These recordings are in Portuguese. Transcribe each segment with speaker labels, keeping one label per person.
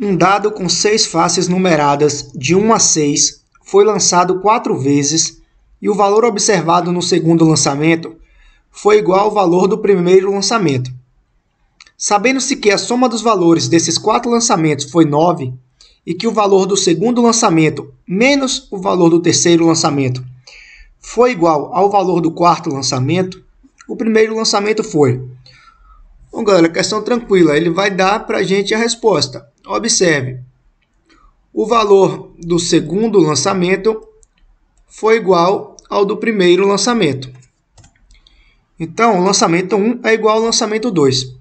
Speaker 1: Um dado com seis faces numeradas de 1 a 6 foi lançado quatro vezes e o valor observado no segundo lançamento foi igual ao valor do primeiro lançamento. Sabendo-se que a soma dos valores desses quatro lançamentos foi 9 e que o valor do segundo lançamento menos o valor do terceiro lançamento foi igual ao valor do quarto lançamento, o primeiro lançamento foi. Bom, galera, questão tranquila, ele vai dar para a gente a resposta. Observe, o valor do segundo lançamento foi igual ao do primeiro lançamento. Então, o lançamento 1 é igual ao lançamento 2.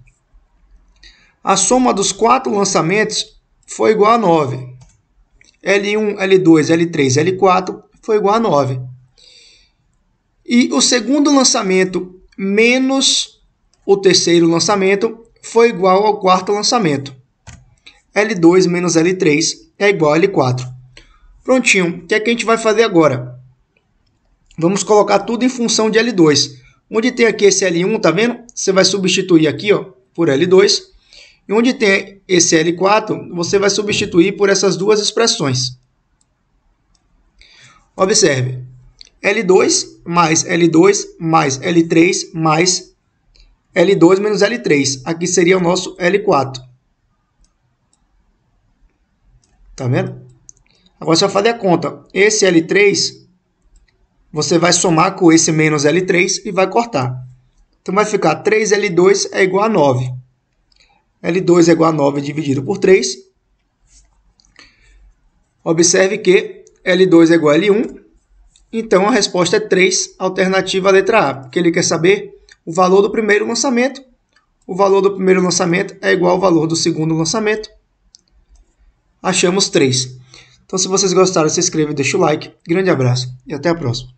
Speaker 1: A soma dos quatro lançamentos foi igual a 9. L1, L2, L3, L4 foi igual a 9. E o segundo lançamento menos o terceiro lançamento foi igual ao quarto lançamento. L2 menos L3 é igual a L4. Prontinho, o que é que a gente vai fazer agora? Vamos colocar tudo em função de L2. Onde tem aqui esse L1, tá vendo? Você vai substituir aqui ó, por L2. E onde tem esse L4, você vai substituir por essas duas expressões. Observe, L2 mais L2 mais L3 mais L2 menos L3. Aqui seria o nosso L4. Tá vendo? Agora você vai fazer a conta. Esse L3, você vai somar com esse menos L3 e vai cortar. Então vai ficar 3L2 é igual a 9. L2 é igual a 9 dividido por 3. Observe que L2 é igual a L1. Então a resposta é 3, alternativa à letra A, porque ele quer saber o valor do primeiro lançamento. O valor do primeiro lançamento é igual ao valor do segundo lançamento achamos três. Então, se vocês gostaram, se inscreva, deixa o like. Grande abraço e até a próxima.